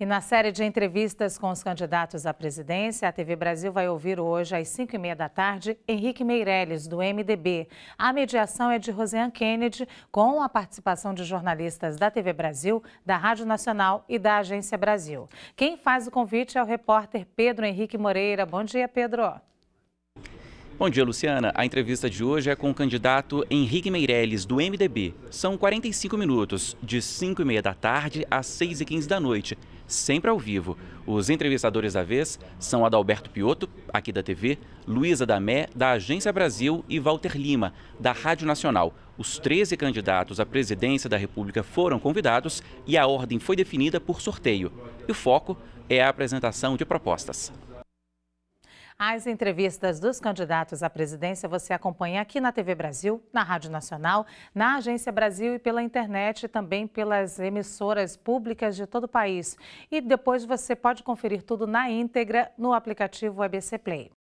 E na série de entrevistas com os candidatos à presidência, a TV Brasil vai ouvir hoje, às 5h30 da tarde, Henrique Meirelles, do MDB. A mediação é de Roseanne Kennedy, com a participação de jornalistas da TV Brasil, da Rádio Nacional e da Agência Brasil. Quem faz o convite é o repórter Pedro Henrique Moreira. Bom dia, Pedro. Bom dia, Luciana. A entrevista de hoje é com o candidato Henrique Meirelles, do MDB. São 45 minutos, de 5 e meia da tarde às 6 e 15 da noite, sempre ao vivo. Os entrevistadores da vez são Adalberto Piotto, aqui da TV, Luísa Damé, da Agência Brasil, e Walter Lima, da Rádio Nacional. Os 13 candidatos à presidência da República foram convidados e a ordem foi definida por sorteio. E o foco é a apresentação de propostas. As entrevistas dos candidatos à presidência você acompanha aqui na TV Brasil, na Rádio Nacional, na Agência Brasil e pela internet também pelas emissoras públicas de todo o país. E depois você pode conferir tudo na íntegra no aplicativo ABC Play.